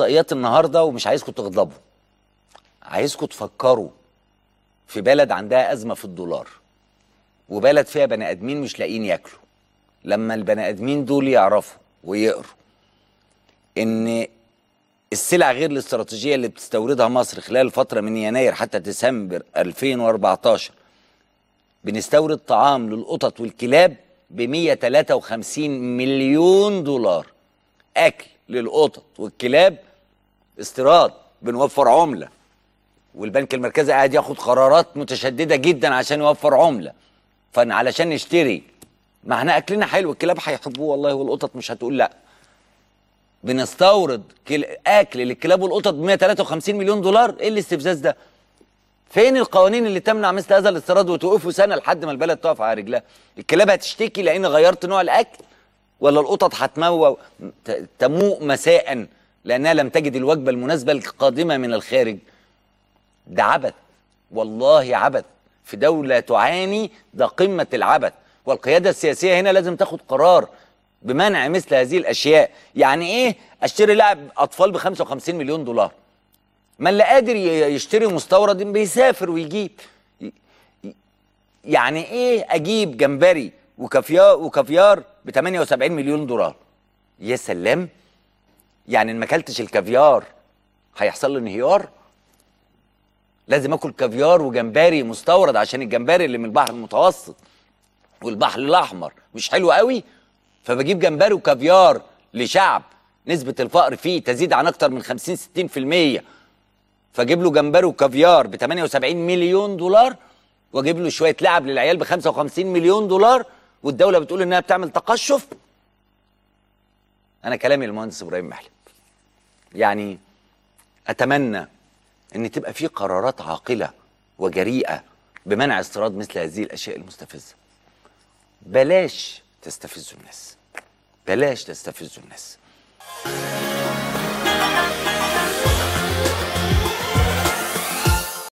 الاحصائيات النهارده ومش عايزكم تغضبوا عايزكم تفكروا في بلد عندها ازمه في الدولار وبلد فيها بني ادمين مش لاقيين ياكلوا لما البني ادمين دول يعرفوا ويقروا ان السلع غير الاستراتيجيه اللي بتستوردها مصر خلال الفتره من يناير حتى ديسمبر 2014 بنستورد طعام للقطط والكلاب ب 153 مليون دولار اكل للقطط والكلاب استيراد بنوفر عمله والبنك المركزي قاعد ياخد قرارات متشدده جدا عشان يوفر عمله فعلشان علشان نشتري ما احنا اكلنا حلو الكلاب هيحبوه والله والقطط مش هتقول لا بنستورد اكل للكلاب والقطط ب 153 مليون دولار ايه الاستفزاز ده فين القوانين اللي تمنع مثل هذا الاستيراد وتوقفه سنه لحد ما البلد تقف على رجلها الكلاب هتشتكي لان غيرت نوع الاكل ولا القطط هتموت تموء مساء لأنها لم تجد الوجبة المناسبة القادمة من الخارج ده عبث والله عبث في دولة تعاني ده قمة العبث والقيادة السياسية هنا لازم تاخد قرار بمنع مثل هذه الأشياء يعني إيه أشتري لاعب أطفال ب 55 مليون دولار من لا قادر يشتري مستورد بيسافر ويجيب يعني ايه اجيب جمبري وكافيار وكافيار ب 78 مليون دولار يا سلام يعني ان ما اكلتش الكافيار هيحصل لي انهيار لازم اكل كافيار وجمبري مستورد عشان الجمبري اللي من البحر المتوسط والبحر الاحمر مش حلو قوي فبجيب جمبري وكافيار لشعب نسبه الفقر فيه تزيد عن اكتر من 50 60% فاجيب له جمبري وكافيار ب 78 مليون دولار واجيب له شويه لعب للعيال ب 55 مليون دولار والدوله بتقول انها بتعمل تقشف انا كلامي للمهندس ابراهيم محلب يعني اتمنى ان تبقى في قرارات عاقله وجريئه بمنع استيراد مثل هذه الاشياء المستفزه بلاش تستفزوا الناس بلاش تستفزوا الناس